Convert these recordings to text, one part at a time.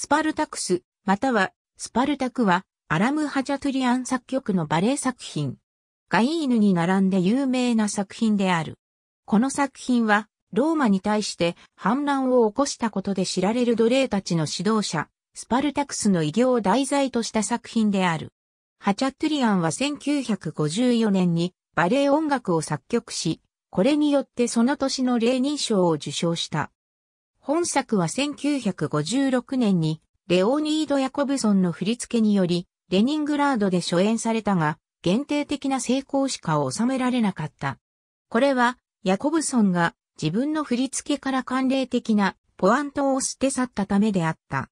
スパルタクス、または、スパルタクは、アラム・ハジャトゥリアン作曲のバレエ作品。ガイーヌに並んで有名な作品である。この作品は、ローマに対して反乱を起こしたことで知られる奴隷たちの指導者、スパルタクスの偉業を題材とした作品である。ハチャトゥリアンは1954年にバレエ音楽を作曲し、これによってその年の霊人賞を受賞した。本作は1956年に、レオニード・ヤコブソンの振り付けにより、レニングラードで初演されたが、限定的な成功しか収められなかった。これは、ヤコブソンが自分の振り付けから慣例的なポアントを捨て去ったためであった。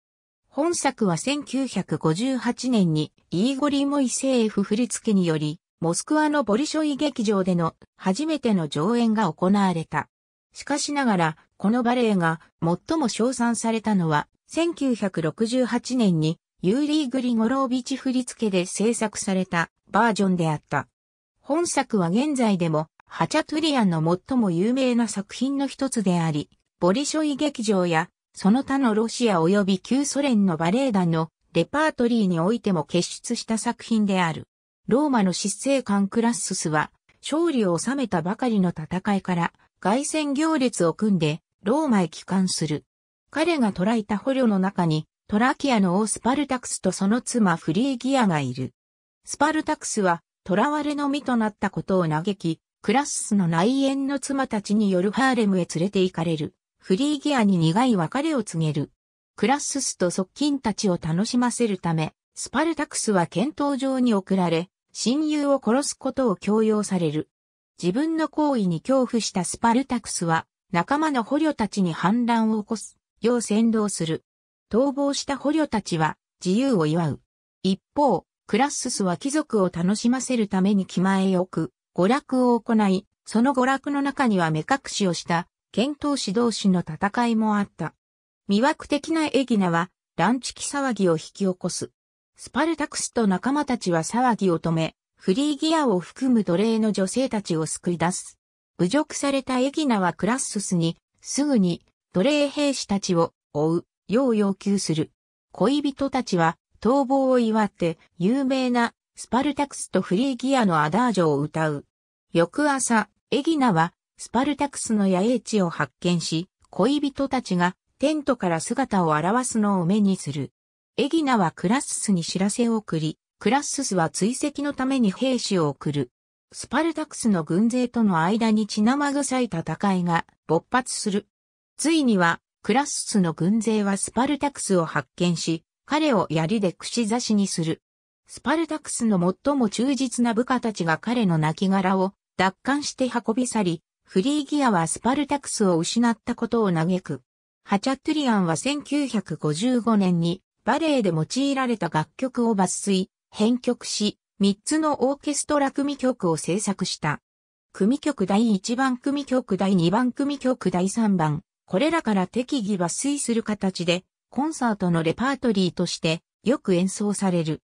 本作は1958年にイーゴリ・モイセーフ振り付けにより、モスクワのボリショイ劇場での初めての上演が行われた。しかしながら、このバレエが最も称賛されたのは、1968年にユーリー・グリゴロービチ振り付けで制作されたバージョンであった。本作は現在でもハチャトゥリアンの最も有名な作品の一つであり、ボリショイ劇場やその他のロシア及び旧ソ連のバレエ団のレパートリーにおいても結出した作品である。ローマの執政官クラッススは勝利を収めたばかりの戦いから外戦行列を組んでローマへ帰還する。彼が捕らえた捕虜の中に、トラキアの王スパルタクスとその妻フリーギアがいる。スパルタクスは、囚われの身となったことを嘆き、クラッスの内縁の妻たちによるハーレムへ連れて行かれる。フリーギアに苦い別れを告げる。クラッススと側近たちを楽しませるため、スパルタクスは検討場に送られ、親友を殺すことを強要される。自分の行為に恐怖したスパルタクスは、仲間の捕虜たちに反乱を起こす、よう先導する。逃亡した捕虜たちは自由を祝う。一方、クラッススは貴族を楽しませるために気前よく、娯楽を行い、その娯楽の中には目隠しをした、剣闘士同士の戦いもあった。魅惑的なエギナは、乱痴騒ぎを引き起こす。スパルタクスと仲間たちは騒ぎを止め、フリーギアを含む奴隷の女性たちを救い出す。侮辱されたエギナはクラッススに、すぐに奴隷兵士たちを追う、よう要求する。恋人たちは逃亡を祝って有名なスパルタクスとフリーギアのアダージョを歌う。翌朝、エギナはスパルタクスの野営地を発見し、恋人たちがテントから姿を現すのを目にする。エギナはクラッススに知らせを送り、クラッススは追跡のために兵士を送る。スパルタクスの軍勢との間に血生臭い戦いが勃発する。ついには、クラッスの軍勢はスパルタクスを発見し、彼を槍で串刺しにする。スパルタクスの最も忠実な部下たちが彼の亡骸を奪還して運び去り、フリーギアはスパルタクスを失ったことを嘆く。ハチャトゥリアンは1955年にバレエで用いられた楽曲を抜粋、編曲し、3つのオーケストラ組曲を制作した。組曲第1番組曲第2番組曲第3番、これらから適宜抜粋する形で、コンサートのレパートリーとしてよく演奏される。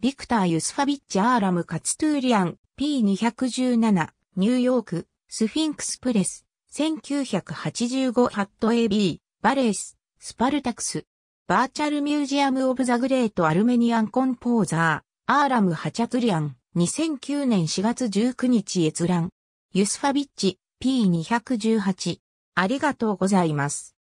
ビクター・ユスファビッチ・アーラム・カツトゥーリアン、P217、ニューヨーク、スフィンクス・プレス、1985ハット AB、バレース、スパルタクス、バーチャル・ミュージアム・オブ・ザ・グレート・アルメニアン・コンポーザー、アーラム・ハチャトゥリアン、2009年4月19日閲覧。ユスファビッチ、P218。ありがとうございます。